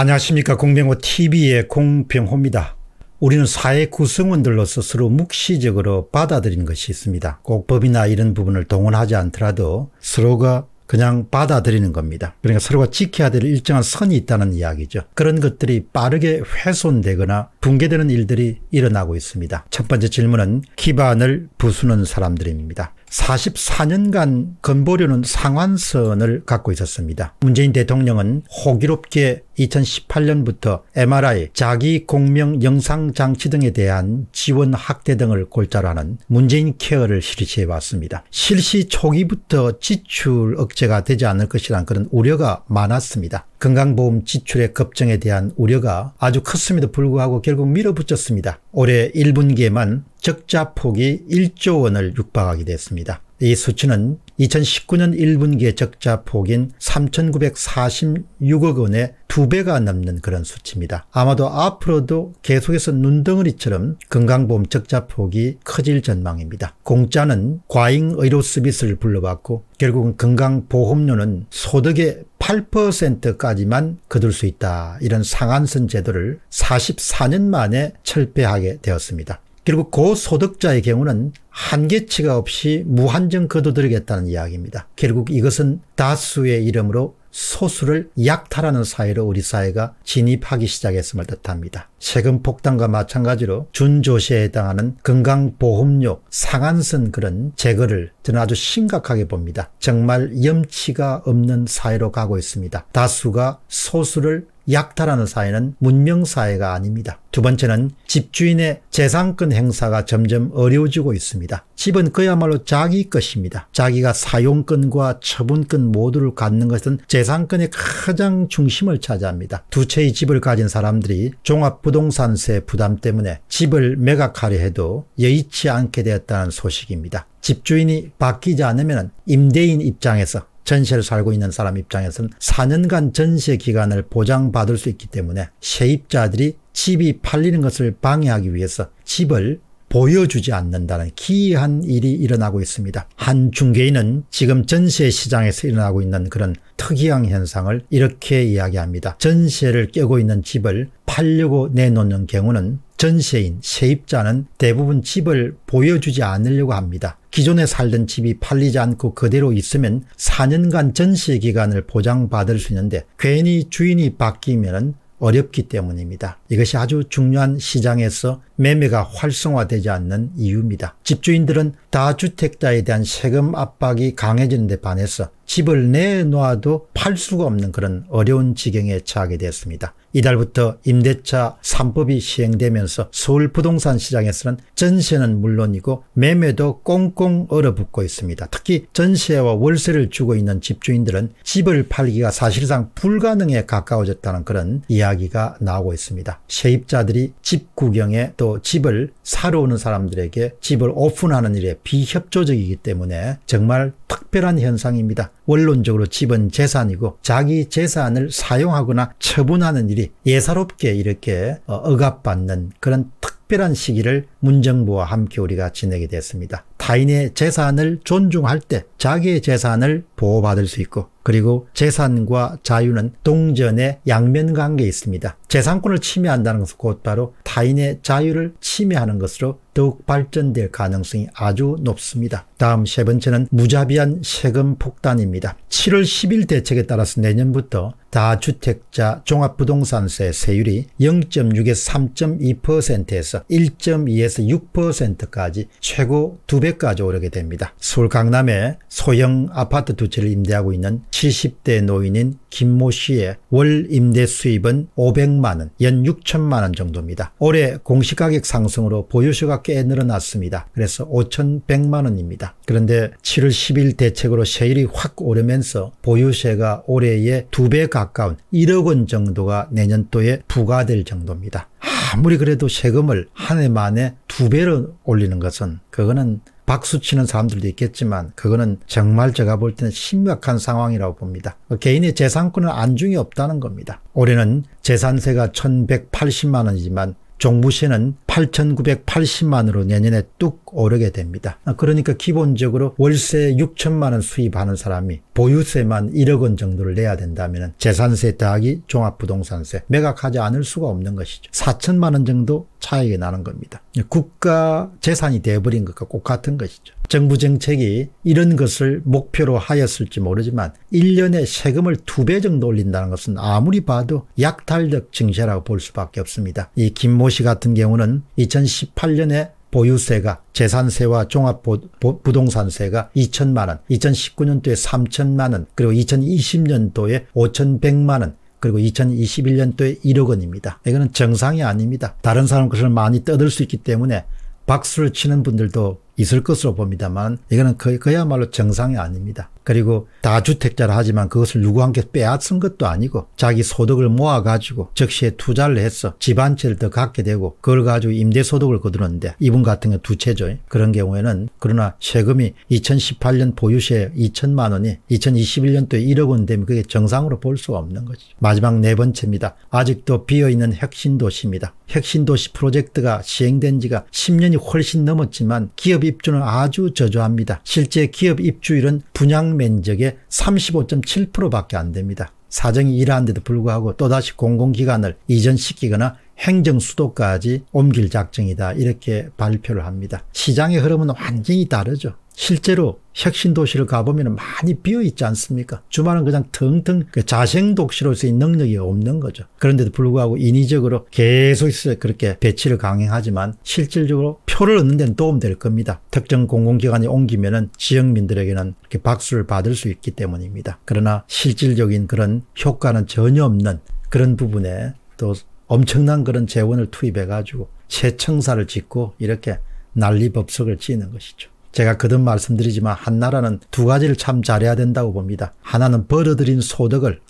안녕하십니까 공병호 TV의 공병호입니다. 우리는 사회 구성원들로서 서로 묵시적으로 받아들이는 것이 있습니다. 꼭 법이나 이런 부분을 동원하지 않더라도 서로가 그냥 받아들이는 겁니다. 그러니까 서로가 지켜야 될 일정한 선이 있다는 이야기죠. 그런 것들이 빠르게 훼손되거나 붕괴되는 일들이 일어나고 있습니다. 첫 번째 질문은 기반을 부수는 사람들입니다. 44년간 건보료는 상한선을 갖고 있었습니다. 문재인 대통령은 호기롭게 2018년부터 MRI, 자기 공명 영상 장치 등에 대한 지원 확대 등을 골자로 하는 문재인 케어를 실시해 왔습니다. 실시 초기부터 지출 억제가 되지 않을 것이란 그런 우려가 많았습니다. 건강보험 지출의 급증에 대한 우려가 아주 컸음에도 불구하고 결국 밀어붙였습니다. 올해 1분기에만 적자 폭이 1조 원을 육박하게 됐습니다. 이 수치는 2019년 1분기의 적자 폭인 3,946억 원에 두 배가 넘는 그런 수치입니다. 아마도 앞으로도 계속해서 눈덩어리처럼 건강보험 적자 폭이 커질 전망입니다. 공짜는 과잉 의료 서비스를 불러봤고 결국은 건강보험료는 소득의 8%까지만 거둘 수 있다. 이런 상한선 제도를 44년 만에 철폐하게 되었습니다. 결국 고소득자의 경우는 한계치가 없이 무한정 거둬들이겠다는 이야기입니다. 결국 이것은 다수의 이름으로 소수를 약탈하는 사회로 우리 사회가 진입하기 시작했음을 뜻합니다. 세금 폭탄과 마찬가지로 준조세에 해당하는 건강보험료 상한선 그런 제거를 저는 아주 심각하게 봅니다. 정말 염치가 없는 사회로 가고 있습니다. 다수가 소수를 약탈하는 사회는 문명사회가 아닙니다. 두 번째는 집주인의 재산권 행사가 점점 어려워지고 있습니다. 집은 그야말로 자기 것입니다. 자기가 사용권과 처분권 모두를 갖는 것은 재산권의 가장 중심을 차지합니다. 두 채의 집을 가진 사람들이 종합부동산세 부담 때문에 집을 매각하려 해도 여의치 않게 되었다는 소식입니다. 집주인이 바뀌지 않으면 임대인 입장에서 전세를 살고 있는 사람 입장에서는 4년간 전세 기간을 보장받을 수 있기 때문에 세입자들이 집이 팔리는 것을 방해하기 위해서 집을 보여주지 않는다는 기이한 일이 일어나고 있습니다. 한 중개인은 지금 전세 시장에서 일어나고 있는 그런 특이한 현상을 이렇게 이야기합니다. 전세를 깨고 있는 집을 팔려고 내놓는 경우는 전세인, 세입자는 대부분 집을 보여주지 않으려고 합니다. 기존에 살던 집이 팔리지 않고 그대로 있으면 4년간 전세 기간을 보장받을 수 있는데 괜히 주인이 바뀌면 어렵기 때문입니다. 이것이 아주 중요한 시장에서 매매가 활성화되지 않는 이유입니다. 집주인들은 다주택자에 대한 세금 압박이 강해지는 데 반해서 집을 내놓아도 팔 수가 없는 그런 어려운 지경에 처하게 되었습니다. 이달부터 임대차 3법이 시행되면서 서울 부동산 시장에서는 전세는 물론이고 매매도 꽁꽁 얼어붙고 있습니다. 특히 전세와 월세를 주고 있는 집주인들은 집을 팔기가 사실상 불가능에 가까워졌다는 그런 이야기가 나오고 있습니다. 세입자들이 집 구경에 또 집을 사러 오는 사람들에게 집을 오픈하는 일에 비협조적이기 때문에 정말 특별한 현상입니다. 원론적으로 집은 재산이고 자기 재산을 사용하거나 처분하는 일이 예사롭게 이렇게 어, 억압받는 그런 특별한 시기를 문정부와 함께 우리가 지내게 됐습니다. 타인의 재산을 존중할 때 자기의 재산을 보호받을 수 있고 그리고 재산과 자유는 동전의 양면 관계에 있습니다. 재산권을 침해한다는 것은 곧바로 타인의 자유를 침해하는 것으로 더욱 발전될 가능성이 아주 높습니다. 다음 세 번째는 무자비한 세금 폭탄입니다. 7월 10일 대책에 따라서 내년부터 다주택자 종합부동산세 세율이 0.6에서 3.2%에서 1.2에서 6%까지 최고 2배까지 오르게 됩니다. 서울 강남에 소형 아파트 두 채를 임대하고 있는 70대 노인인 김모 씨의 월 임대 수입은 500만 원, 연 6천만 원 정도입니다. 올해 공시가격 상승으로 보유세가 꽤 늘어났습니다. 그래서 5,100만 원입니다. 그런데 7월 10일 대책으로 세율이 확 오르면서 보유세가 올해의 2배 가까운 1억 원 정도가 내년도에 부과될 정도입니다. 아무리 그래도 세금을 한 해 만에 두 배로 올리는 것은 그거는 박수치는 사람들도 있겠지만 그거는 정말 제가 볼 때는 심각한 상황이라고 봅니다. 개인의 재산권은 안중에 없다는 겁니다. 올해는 재산세가 1180만 원이지만 종부세는 8,980만으로 내년에 뚝 오르게 됩니다. 그러니까 기본적으로 월세 6천만 원 수입하는 사람이 보유세만 1억 원 정도를 내야 된다면 재산세 더하기 종합부동산세 매각하지 않을 수가 없는 것이죠. 4천만 원 정도 차이가 나는 겁니다. 국가 재산이 돼버린 것과 똑같은 것이죠. 정부 정책이 이런 것을 목표로 하였을지 모르지만 1년에 세금을 2배 정도 올린다는 것은 아무리 봐도 약탈적 증세라고 볼 수밖에 없습니다. 이 김모 씨 같은 경우는 2018년에 보유세가 재산세와 종합부동산세가 2천만 원, 2019년도에 3천만 원, 그리고 2020년도에 5,100만 원, 그리고 2021년도에 1억 원입니다. 이거는 정상이 아닙니다. 다른 사람 것을 많이 떠들 수 있기 때문에 박수를 치는 분들도 있을 것으로 봅니다만 이거는 거의, 그야말로 정상이 아닙니다. 그리고 다주택자라 하지만 그것을 누구한테 빼앗은 것도 아니고 자기 소득을 모아가지고 적시에 투자를 해서 집 한 채를 더 갖게 되고 그걸 가지고 임대소득을 거두는데 이분 같은 경게두 채죠. 그런 경우에는 그러나 세금이 2018년 보유세 2천만 원이 2021년도에 1억 원 되면 그게 정상으로 볼 수가 없는 거지 마지막 네 번째입니다. 아직도 비어있는 혁신도시입니다. 혁신도시 프로젝트가 시행된 지가 10년이 훨씬 넘었지만 기업 입주는 아주 저조합니다. 실제 기업 입주율은 분양 면적의 35.7%밖에 안 됩니다. 사정이 이러한데도 불구하고 또다시 공공기관을 이전시키거나 행정 수도까지 옮길 작정이다 이렇게 발표를 합니다. 시장의 흐름은 완전히 다르죠. 실제로 혁신도시를 가보면 많이 비어있지 않습니까? 주말은 그냥 텅텅 그 자생독시로서의 능력이 없는 거죠. 그런데도 불구하고 인위적으로 계속해서 그렇게 배치를 강행하지만 실질적으로 표를 얻는 데는 도움될 겁니다. 특정 공공기관이 옮기면 은 지역민들에게는 이렇게 박수를 받을 수 있기 때문입니다. 그러나 실질적인 그런 효과는 전혀 없는 그런 부분에 또 엄청난 그런 재원을 투입해가지고 새 청사를 짓고 이렇게 난리법석을 지는 것이죠. 제가 그든 말씀드리지만 한 나라는 두 가지를 참 잘해야 된다고 봅니다. 하나는 벌어들인 소득을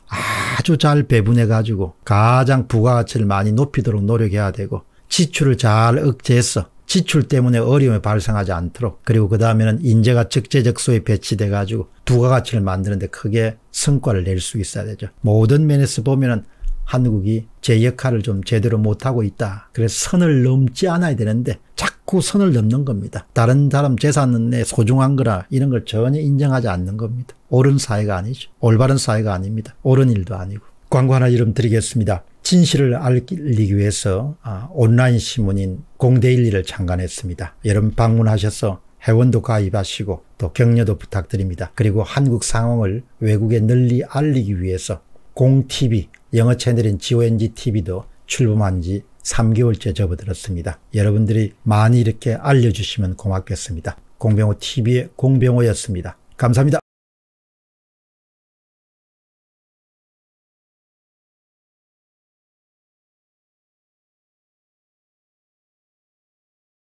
아주 잘 배분해가지고 가장 부가가치를 많이 높이도록 노력해야 되고 지출을 잘 억제해서 지출 때문에 어려움이 발생하지 않도록 그리고 그 다음에는 인재가 적재적 소에 배치돼가지고 부가가치를 만드는데 크게 성과를 낼 수 있어야 되죠. 모든 면에서 보면은 한국이 제 역할을 좀 제대로 못하고 있다. 그래서 선을 넘지 않아야 되는데 자꾸 선을 넘는 겁니다. 다른 사람 재산의 소중한 거라 이런 걸 전혀 인정하지 않는 겁니다. 옳은 사회가 아니죠. 올바른 사회가 아닙니다. 옳은 일도 아니고. 광고 하나 이름 드리겠습니다. 진실을 알리기 위해서 아, 온라인 신문인 공대일리를 창간했습니다. 여러분 방문하셔서 회원도 가입하시고 또 격려도 부탁드립니다. 그리고 한국 상황을 외국에 널리 알리기 위해서 공TV 영어 채널인 GONG TV도 출범한 지 3개월째 접어들었습니다. 여러분들이 많이 이렇게 알려주시면 고맙겠습니다. 공병호 TV의 공병호였습니다. 감사합니다.